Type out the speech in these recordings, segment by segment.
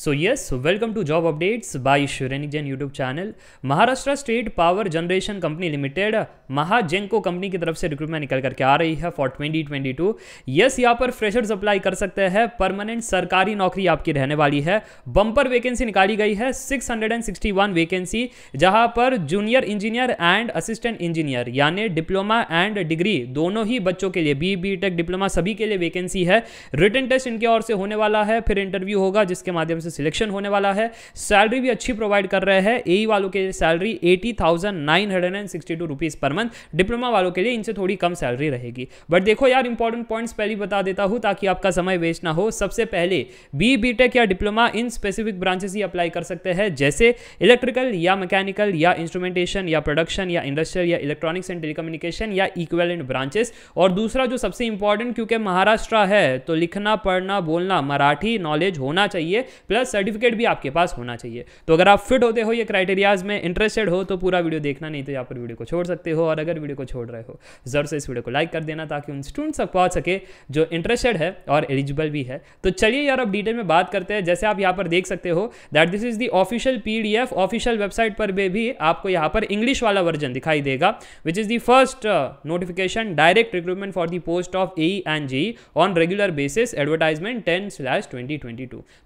so yes welcome to job updates by Jain YouTube channel Maharashtra state power generation company limited Mahagenco company की तरफ से recruitment निकल करके आ रही है फॉर 2022 यस यहाँ पर फ्रेशर्स अप्लाई कर सकते हैं परमानेंट सरकारी नौकरी आपकी रहने वाली है बम्पर वैकेंसी निकाली गई है 661 वैकेंसी जहां पर junior engineer and assistant engineer यानी डिप्लोमा एंड डिग्री दोनों ही बच्चों के लिए बी बी डिप्लोमा सभी के लिए वैकेंसी है रिटर्न टेस्ट इनके और से होने वाला है फिर इंटरव्यू होगा जिसके माध्यम से से सिलेक्शन होने वाला है सैलरी भी अच्छी प्रोवाइड कर रहे हैं ए e वालों के लिए salary eighty thousand nine hundred and sixty two rupees per month diploma वालों के लिए इनसे थोड़ी कम सैलरी रहेगी बट देखो यार इंपॉर्टेंट पॉइंट्स पहले बता देता हूँ ताकि आपका समय वेस्ट ना हो सबसे पहले बी बी या डिप्लोमा इन स्पेसिफिक ब्रांचेस ही अप्लाई कर सकते हैं जैसे इलेक्ट्रिकल या मैकेनिकल या इंस्ट्रूमेंटेशन या प्रोडक्शन या इंडस्ट्रियल या इलेक्ट्रॉनिक्स एंड टेलीकम्युनिकेशन या इक्वेलेंट ब्रांचेस और दूसरा जो सबसे इंपॉर्टेंट क्योंकि महाराष्ट्र है तो लिखना पढ़ना बोलना मराठी नॉलेज होना चाहिए प्लस मेरा सर्टिफिकेट भी आपके पास होना चाहिए तो अगर आप फिट होते हो ये क्राइटेरियाज में इंटरेस्टेड हो तो पूरा वीडियो देखना नहीं तो यहाँ पर वीडियो को छोड़ सकते हो और अगर वीडियो को छोड़ रहे हो जरूर से इस वीडियो को लाइक कर देना ताकि उन स्टूडेंट्स तक पहुँच सके जो इंटरेस्टेड है और एलिजिबल भी है तो चलिए यार अब डिटेल में बात करते हैं जैसे आप यहाँ पर देख सकते हो that this is the official P official website पर भी आपको यहाँ पर इंग्लिश वाला वर्जन दिखाई देगा which is the first notification direct recruitment for the post of A and G on regular basis advertisement ten slash twenty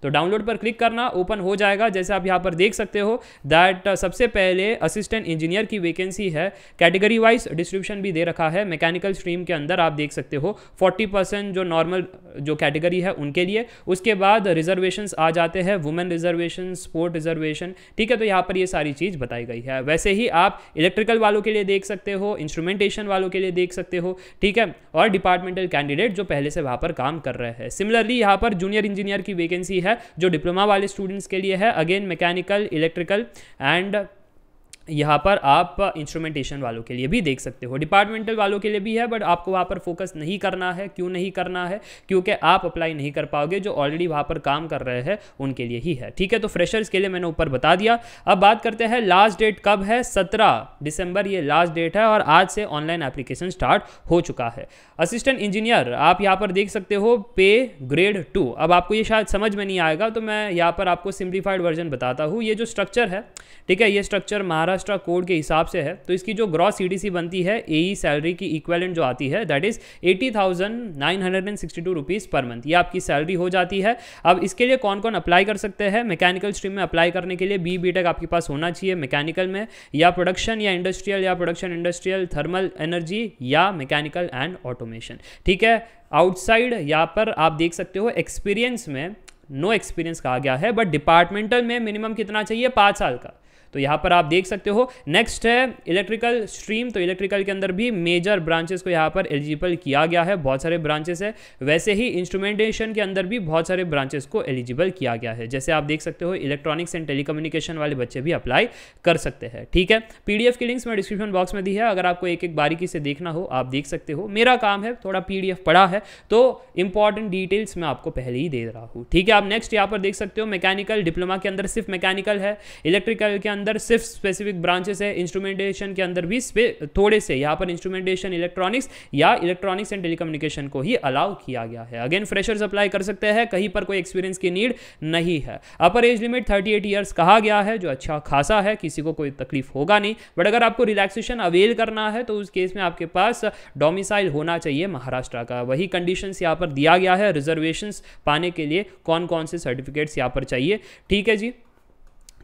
तो download पर क्लिक करना ओपन हो जाएगा जैसे आप यहाँ पर देख सकते हो दैट uh, सबसे पहले असिस्टेंट इंजीनियर की वैकेंसी है कैटेगरी वाइज डिस्क्रिप्शन भी दे रखा है मैकेनिकल स्ट्रीम के अंदर आप देख सकते हो 40 परसेंट जो नॉर्मल uh, जो कैटेगरी है उनके लिए उसके बाद रिजर्वेशन आ जाते हैं वुमेन रिजर्वेशन स्पोर्ट रिजर्वेशन ठीक है तो यहाँ पर ये सारी चीज़ बताई गई है वैसे ही आप इलेक्ट्रिकल वालों के लिए देख सकते हो इंस्ट्रूमेंटेशन वालों के लिए देख सकते हो ठीक है और डिपार्टमेंटल कैंडिडेट जो पहले से वहाँ पर काम कर रहे हैं सिमिलरली यहाँ पर जूनियर इंजीनियर की वैकेंसी है जो डिप्लोमा डिप्लोमा वाले स्टूडेंट्स के लिए है अगेन मैकेनिकल इलेक्ट्रिकल एंड यहाँ पर आप इंस्ट्रूमेंटेशन वालों के लिए भी देख सकते हो डिपार्टमेंटल वालों के लिए भी है बट आपको वहाँ पर फोकस नहीं करना है क्यों नहीं करना है क्योंकि आप अप्लाई नहीं कर पाओगे जो ऑलरेडी वहाँ पर काम कर रहे हैं उनके लिए ही है ठीक है तो फ्रेशर्स के लिए मैंने ऊपर बता दिया अब बात करते हैं लास्ट डेट कब है सत्रह दिसंबर ये लास्ट डेट है और आज से ऑनलाइन एप्लीकेशन स्टार्ट हो चुका है असिस्टेंट इंजीनियर आप यहाँ पर देख सकते हो पे ग्रेड टू अब आपको ये शायद समझ में नहीं आएगा तो मैं यहाँ पर आपको सिम्प्लीफाइड वर्जन बताता हूँ ये जो स्ट्रक्चर है ठीक है ये स्ट्रक्चर महाराज महाराष्ट्र कोड के हिसाब से है तो इसकी जो ग्रॉस सी बनती है ए सैलरी e की इक्वेलेंट जो आती है that is eighty thousand nine hundred and sixty two rupees per month ये आपकी सैलरी हो जाती है अब इसके लिए कौन कौन अप्लाई कर सकते हैं मैकेनिकल स्ट्रीम में अप्लाई करने के लिए बी बी टेक आपके पास होना चाहिए मैकेनिकल में या प्रोडक्शन या इंडस्ट्रियल या प्रोडक्शन इंडस्ट्रियल थर्मल एनर्जी या मैकेनिकल एंड ऑटोमेशन ठीक है आउटसाइड यहाँ पर आप देख सकते हो एक्सपीरियंस में नो no एक्सपीरियंस कहा गया है बट डिपार्टमेंटल में मिनिमम कितना चाहिए पाँच साल का तो यहां पर आप देख सकते हो नेक्स्ट है इलेक्ट्रिकल स्ट्रीम तो इलेक्ट्रिकल के अंदर भी मेजर ब्रांचेस को यहां पर एलिजिबल किया गया है बहुत सारे ब्रांचेस है वैसे ही इंस्ट्रूमेंटेशन के अंदर भी बहुत सारे ब्रांचेस को एलिजिबल किया गया है जैसे आप देख सकते हो इलेक्ट्रॉनिक्स एंड टेलीकम्युनिकेशन वाले बच्चे भी अप्लाई कर सकते हैं ठीक है पीडीएफ की लिंक्स मैं डिस्क्रिप्शन बॉक्स में दी है अगर आपको एक एक बारीकी से देखना हो आप देख सकते हो मेरा काम है थोड़ा पीडीएफ पढ़ा है तो इंपॉर्टेंट डिटेल्स मैं आपको पहले ही दे रहा हूँ ठीक है आप नेक्स्ट यहां पर देख सकते हो मैकेनिकल डिप्लोमा के अंदर सिर्फ मैकेनिकल है इलेक्ट्रिकल के अंदर अंदर सिर्फ स्पेसिफिक ब्रांचेस है इंस्ट्रूमेंटेशन के अंदर भी थोड़े से यहाँ पर इंस्ट्रूमेंटेशन इलेक्ट्रॉनिक्स या इलेक्ट्रॉनिक्स एंड टेलीकम्युनिकेशन को ही अलाउ किया गया है अगेन फ्रेशर्स अप्लाई कर सकते हैं कहीं पर कोई एक्सपीरियंस की नीड नहीं है upper age limit thirty eight कहा गया है जो अच्छा खासा है किसी को कोई तकलीफ होगा नहीं बट अगर आपको रिलैक्सेशन अवेल करना है तो उस केस में आपके पास डोमिसाइल होना चाहिए महाराष्ट्र का वही कंडीशन यहाँ पर दिया गया है रिजर्वेशन पाने के लिए कौन कौन से सर्टिफिकेट्स यहाँ पर चाहिए ठीक है जी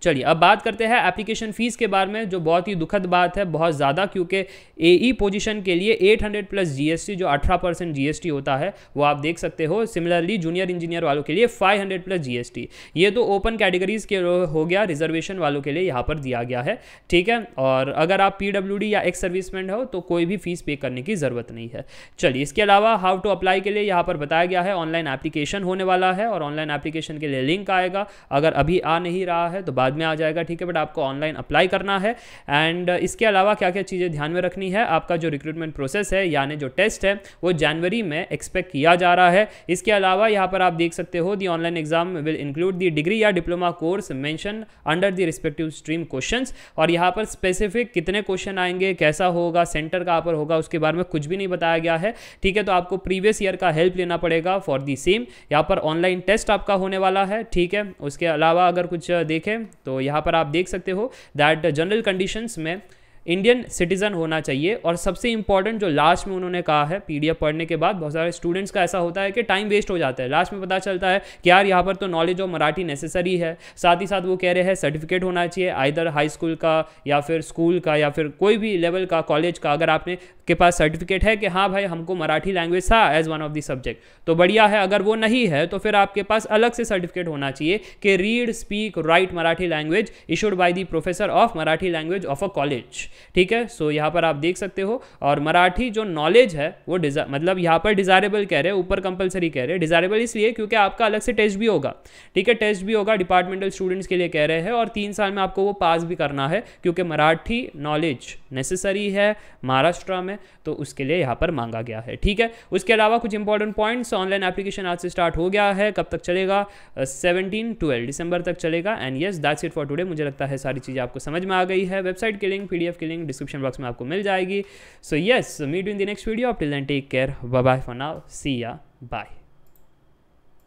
चलिए अब बात करते हैं एप्लीकेशन फ़ीस के बारे में जो बहुत ही दुखद बात है बहुत ज़्यादा क्योंकि ए ई पोजीशन के लिए 800 प्लस जीएसटी जो 18 परसेंट टी होता है वो आप देख सकते हो सिमिलरली जूनियर इंजीनियर वालों के लिए 500 प्लस जीएसटी ये तो ओपन कैटेगरीज के हो गया रिजर्वेशन वालों के लिए यहाँ पर दिया गया है ठीक है और अगर आप पी या एक्स सर्विसमैन हो तो कोई भी फीस पे करने की ज़रूरत नहीं है चलिए इसके अलावा हाउ टू अप्लाई के लिए यहाँ पर बताया गया है ऑनलाइन एप्लीकेशन होने वाला है और ऑनलाइन एप्लीकेशन के लिए लिंक आएगा अगर अभी आ नहीं रहा है तो बाद बाद में आ जाएगा ठीक है बट आपको ऑनलाइन अप्लाई करना है एंड इसके अलावा क्या क्या चीज़ें ध्यान में रखनी है आपका जो रिक्रूटमेंट प्रोसेस है यानी जो टेस्ट है वो जनवरी में एक्सपेक्ट किया जा रहा है इसके अलावा यहाँ पर आप देख सकते हो the online exam will include the degree या diploma course mention under the respective stream question और यहाँ पर स्पेसिफिक कितने क्वेश्चन आएंगे कैसा होगा सेंटर कहाँ पर होगा उसके बारे में कुछ भी नहीं बताया गया है ठीक है तो आपको प्रीवियस ईयर का हेल्प लेना पड़ेगा फॉर दी सेम यहाँ पर ऑनलाइन टेस्ट आपका होने वाला है ठीक है उसके अलावा अगर कुछ देखें तो यहाँ पर आप देख सकते हो दैट जनरल कंडीशंस में इंडियन सिटीज़न होना चाहिए और सबसे इंपॉर्टेंट जो लास्ट में उन्होंने कहा है पीडीएफ पढ़ने के बाद बहुत सारे स्टूडेंट्स का ऐसा होता है कि टाइम वेस्ट हो जाता है लास्ट में पता चलता है कि यार यहाँ पर तो नॉलेज ऑफ मराठी नेसेसरी है साथ ही साथ वो कह रहे हैं सर्टिफिकेट होना चाहिए आइदर हाई स्कूल का या फिर स्कूल का या फिर कोई भी लेवल का कॉलेज का अगर आपने के पास सर्टिफिकेट है कि हाँ भाई हमको मराठी लैंग्वेज था as one of the subject तो बढ़िया है अगर वो नहीं है तो फिर आपके पास अलग से सर्टिफिकेट होना चाहिए कि read speak write Marathi language issued by the professor of Marathi language of a college ठीक है सो so, यहाँ पर आप देख सकते हो और मराठी जो नॉलेज है वो डिजा मतलब यहाँ पर डिजायरेबल कह रहे हैं ऊपर कंपलसरी कह रहे हैं डिजायरेबल इसलिए क्योंकि आपका अलग से टेस्ट भी होगा ठीक है टेस्ट भी होगा डिपार्टमेंटल स्टूडेंट्स के लिए कह रहे हैं और तीन साल में आपको वो पास भी करना है क्योंकि मराठी नॉलेज नेसेसरी है महाराष्ट्र में तो उसके लिए यहाँ पर मांगा गया है ठीक है उसके अलावा कुछ इंपॉर्टेंट पॉइंट्स ऑनलाइन एप्लीकेशन आज से स्टार्ट हो गया है कब तक चलेगा सेवनटीन ट्वेल्व दिसंबर तक चलेगा and yes that's it for today मुझे लगता है सारी चीज़ें आपको समझ में आ गई है वेबसाइट के लिंक पी उसकी लिंक डिस्क्रिप्शन बॉक्स में आपको मिल जाएगी so yes meet in the next video आप till take care bye for now see ya bye